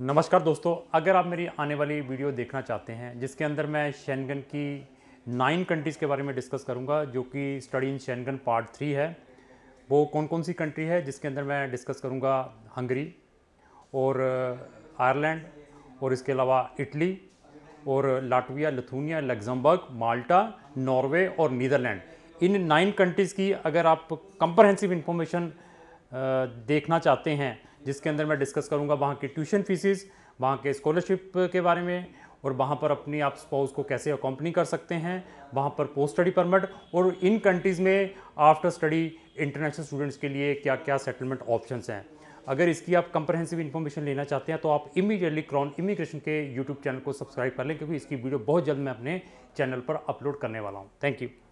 नमस्कार दोस्तों अगर आप मेरी आने वाली वीडियो देखना चाहते हैं जिसके अंदर मैं शैनगन की नाइन कंट्रीज़ के बारे में डिस्कस करूंगा जो कि स्टडी इन शैनगन पार्ट थ्री है वो कौन कौन सी कंट्री है जिसके अंदर मैं डिस्कस करूंगा हंगरी और आयरलैंड uh, और इसके अलावा इटली और Latvia Lithuania Luxembourg Malta Norway और नीदरलैंड इन नाइन कंट्रीज़ की अगर आप कंप्रहेंसिव इन्फॉर्मेशन uh, देखना चाहते हैं जिसके अंदर मैं डिस्कस करूँगा वहाँ की ट्यूशन फीसिस वहाँ के स्कॉलरशिप के बारे में और वहाँ पर अपनी आप स्पाउस को कैसे अकॉम्पनी कर सकते हैं वहाँ पर पोस्ट स्टडी परमिट और इन कंट्रीज़ में आफ्टर स्टडी इंटरनेशनल स्टूडेंट्स के लिए क्या क्या सेटलमेंट ऑप्शन हैं अगर इसकी आप कंप्रहेंसिव इन्फॉर्मेशन लेना चाहते हैं तो आप इमीडिएटली क्रॉन इमिग्रेशन के यूट्यूब चैनल को सब्सक्राइब कर लें क्योंकि इसकी वीडियो बहुत जल्द मैं अपने चैनल पर अपलोड करने वाला हूँ थैंक यू